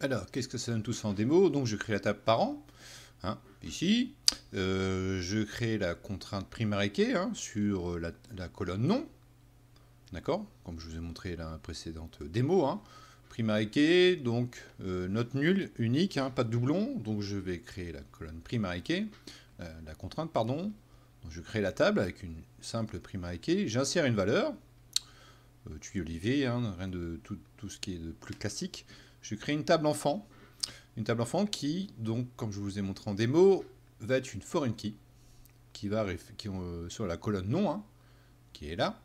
Alors, qu'est-ce que ça donne tout ça en démo Donc, je crée la table parent, an, hein, ici. Euh, je crée la contrainte primary key hein, sur la, colonne nom. D'accord Comme je vous ai montré la précédente démo. Hein. Primary donc euh, note nulle, unique, hein, pas de doublon. Donc, je vais créer la colonne primary euh, la contrainte, pardon. je crée la table avec une simple primary key. J'insère une valeur. tuyau olivier, rien de tout, tout, ce qui est de plus classique. Je crée une table enfant. Une table enfant qui, donc, comme je vous ai montré en démo, va être une foreign key qui va euh, sur la colonne nom, hein, qui est là,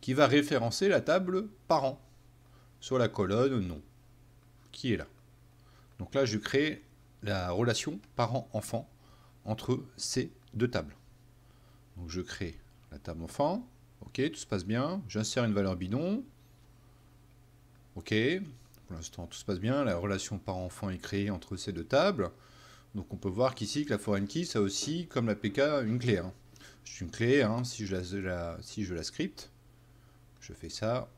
qui va référencer la table parent sur la colonne nom, qui est là. Donc là, je crée la relation parent-enfant entre ces deux tables. Donc je crée la table enfant, ok, tout se passe bien, j'insère une valeur bidon, ok, pour l'instant, tout se passe bien. La relation parent-enfant est créée entre ces deux tables. Donc on peut voir qu'ici, que la foreign key, ça aussi, comme la PK, une clé. Hein. C'est une clé, hein, si, je la, scripte, si je la je fais ça.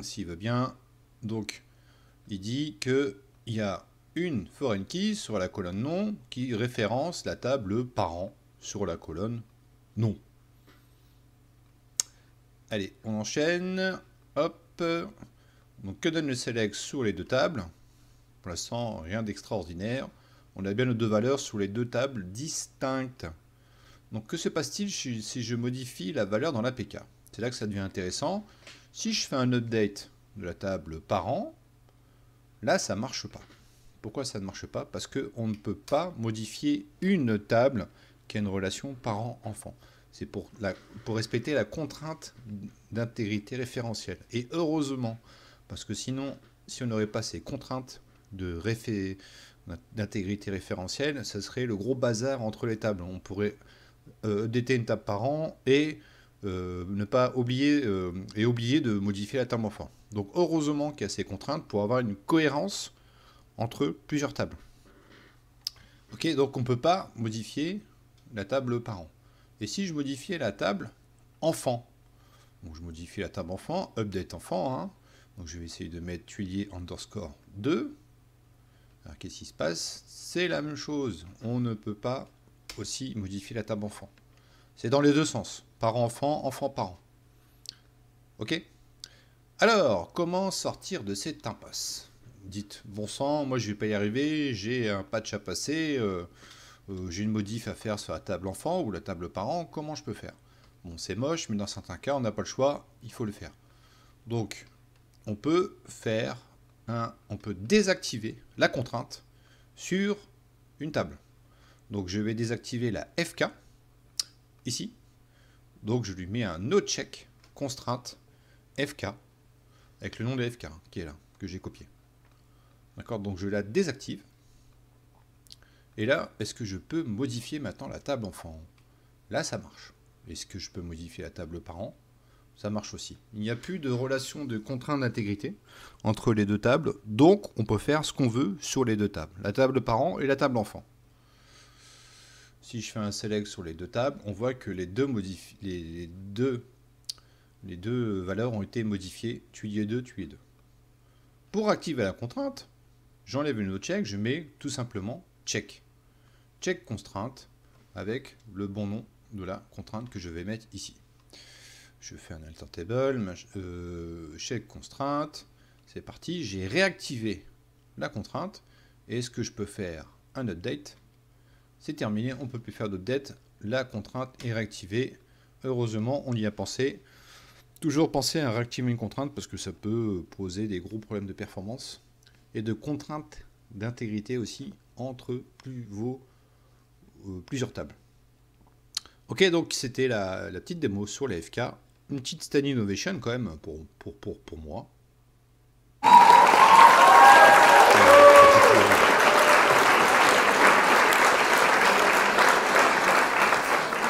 S'il veut bien. Donc, il dit qu'il y a une foreign key sur la colonne nom qui référence la table parent sur la colonne nom. Allez, on enchaîne. Hop. Donc que donne le select sur les deux tables Pour l'instant, rien d'extraordinaire. On a bien nos deux valeurs sur les deux tables distinctes. Donc que se passe-t-il si je modifie la valeur dans l'APK C'est là que ça devient intéressant. Si je fais un update de la table parent, là ça ne marche pas. Pourquoi ça ne marche pas Parce qu'on ne peut pas modifier une table qui a une relation parent-enfant. C'est pour, pour, respecter la contrainte d'intégrité référentielle. Et heureusement, parce que sinon, si on n'aurait pas ces contraintes de d'intégrité référentielle, ça serait le gros bazar entre les tables. On pourrait euh, déter une table parent et euh, ne pas oublier euh, et oublier de modifier la table enfant. Donc heureusement qu'il y a ces contraintes pour avoir une cohérence entre plusieurs tables. Ok, donc on ne peut pas modifier la table parent. Et si je modifiais la table enfant, donc je modifie la table enfant, update enfant, hein, donc je vais essayer de mettre tuilier underscore 2. Alors qu'est-ce qui se passe C'est la même chose. On ne peut pas aussi modifier la table enfant. C'est dans les deux sens. Parent-enfant, enfant-parent. Ok Alors, comment sortir de cette impasse Dites, bon sang, moi je vais pas y arriver, j'ai un patch à passer, euh, euh, j'ai une modif à faire sur la table enfant ou la table parent, comment je peux faire Bon, c'est moche, mais dans certains cas, on n'a pas le choix, il faut le faire. Donc, on peut faire un, on peut désactiver la contrainte sur une table. Donc je vais désactiver la FK ici. Donc je lui mets un no check contrainte FK avec le nom de FK hein, qui est là, que j'ai copié. D'accord, donc je la désactive. Et là, est-ce que je peux modifier maintenant la table enfant Là, ça marche. Est-ce que je peux modifier la table parent ça marche aussi. Il n'y a plus de relation de contrainte d'intégrité entre les deux tables, donc on peut faire ce qu'on veut sur les deux tables, la table parent et la table enfant. Si je fais un select sur les deux tables, on voit que les deux, les deux, les deux valeurs ont été modifiées, tuilier 2, es deux. Pour activer la contrainte, j'enlève une autre check, je mets tout simplement check. Check contrainte avec le bon nom de la contrainte que je vais mettre ici. Je fais un alter table, check euh, contrainte, c'est parti, j'ai réactivé la contrainte, et ce que je peux faire un update, c'est terminé, on ne peut plus faire d'update, la contrainte est réactivée, heureusement on y a pensé, toujours penser à réactiver une contrainte parce que ça peut poser des gros problèmes de performance, et de contraintes d'intégrité aussi entre euh, plusieurs tables. Ok, donc c'était la, petite démo sur la FK une petite Stan innovation quand même pour, pour, pour, pour moi.